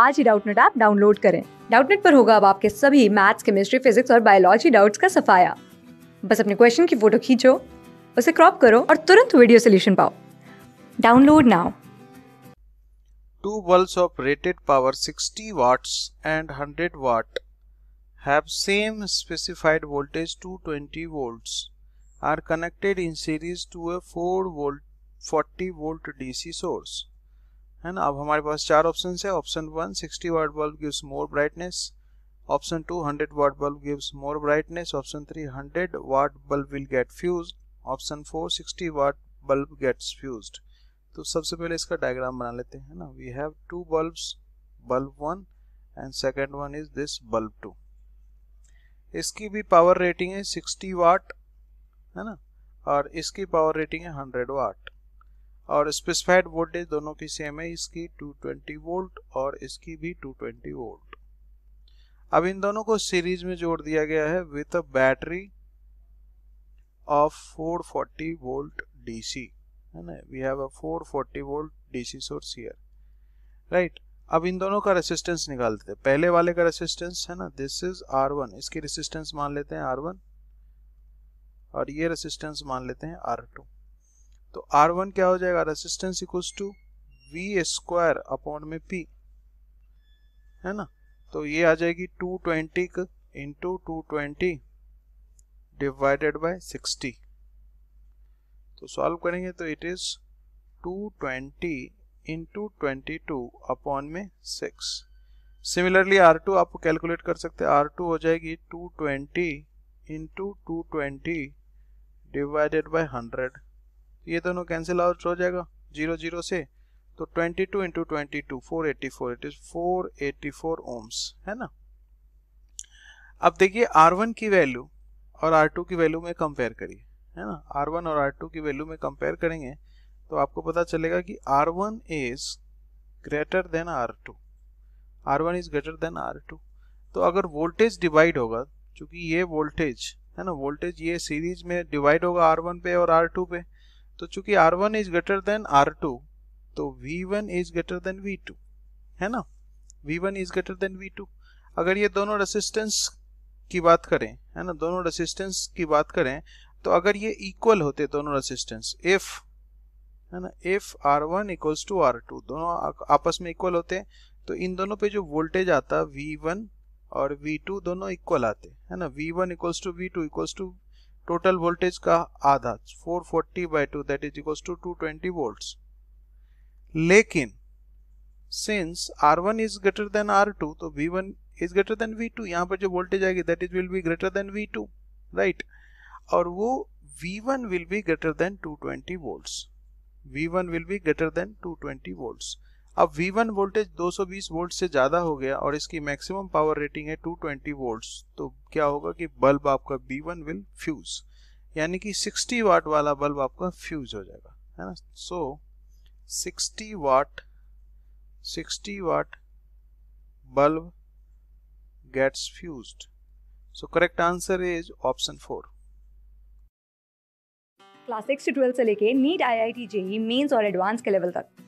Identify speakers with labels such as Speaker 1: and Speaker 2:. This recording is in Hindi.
Speaker 1: आज ही डाउटनेट ऐप डाउनलोड करें डाउटनेट पर होगा अब आपके सभी मैथ्स केमिस्ट्री फिजिक्स और बायोलॉजी डाउट्स का सफाया बस अपने क्वेश्चन की फोटो खींचो उसे क्रॉप करो और तुरंत वीडियो सोल्यूशन पाओ download now
Speaker 2: Two bulbs of rated power 60 watts and 100 watt have same specified voltage 220 volts are connected in series to a 4 volt 40 volt DC source. है ना अब हमारे पास चार ऑप्शन है option one sixty watt bulb gives more brightness option two hundred watt bulb gives more brightness option three hundred watt bulb will get fuse option four sixty watt bulb gets fuse तो सबसे पहले इसका डायग्राम बना लेते हैं ना we have two bulbs bulb one and second one is this bulb two इसकी भी पावर रेटिंग है सिक्सटी वाट है ना और इसकी पावर रेटिंग है हंड्रेड वाट और स्पेसिफाइड वोल्टेज दोनों की सेम है इसकी 220 वोल्ट और इसकी भी 220 वोल्ट अब इन दोनों को सीरीज में जोड़ दिया गया है with a battery of 440 volt DC है ना we have a 440 volt DC source here right अब इन दोनों का रेसिस्टेंस निकाल देते हैं पहले वाले का रेसिस्टेंस है ना दिस इज आर वन इसकी रेसिस्टेंस मान लेते हैं आर वन और ये रेसिस्टेंस मान लेते हैं आर टू तो आर वन क्या हो जाएगा resistance equals to V square upon में पी है ना तो ये आ जाएगी two twenty into two twenty divided by sixty तो सॉल्व करेंगे तो it is two twenty into twenty two upon में सिक्स सिमिलरली आर टू आप कैलकुलेट कर सकते हैं आर टू हो जाएगी two twenty into two twenty divided by hundred तो ये दोनों कैंसिल आउट हो जाएगा जीरो जीरो से तो 22 two into twenty two four eighty four it is four eighty four ohms है ना अब देखिए R1 की वैल्यू और R2 की वैल्यू में कंपेयर करिए है ना R1 और R2 की वैल्यू में कंपेयर करेंगे तो आपको पता चलेगा कि R1 is greater than R2 R1 is greater than R2 तो अगर वोल्टेज डिवाइड होगा क्योंकि ये वोल्टेज है ना वोल्टेज ये सीरीज में डिवाइड होगा R1 पे और R2 पे तो चूंकि R one is greater than R two तो V one is greater than V two है ना V one is greater than V two अगर ये दोनों रेसिस्टेंस की बात करें है ना दोनों रेसिस्टेंस की बात करें तो अगर ये इक्वल होते दोनों रेसिस्टेंस इफ है ना if R one equals to R two दोनों आपस में इक्वल होते तो इन दोनों पे जो वोल्टेज आता वी वन और वी टू दोनों इक्वल आते है ना V one equals to V two equals to total voltage का आधा 440 forty by two that is equal to two twenty volt लेकिन since R one is greater than R two तो V one is greater than V two यहाँ पर जो वोल्टेज आएगी that is will be greater than V two right और वो we one will be greater than two twenty volt V one will be greater than two twenty volt अब V1 वोल्टेज 220 वोल्ट से ज़्यादा हो गया और इसकी मैक्सिमम पावर रेटिंग है 220 वोल्ट्स तो क्या होगा कि बल्ब आपका B1 विल फ्यूज यानी कि 60 वाट वाला बल्ब आपका फ्यूज हो जाएगा है ना so so, 60 watt 60 watt bulb gets fused. So correct answer is option four
Speaker 1: class six से ट्वेल्थ से लेके NEET I I T JEE mains और एडवांस के लेवल तक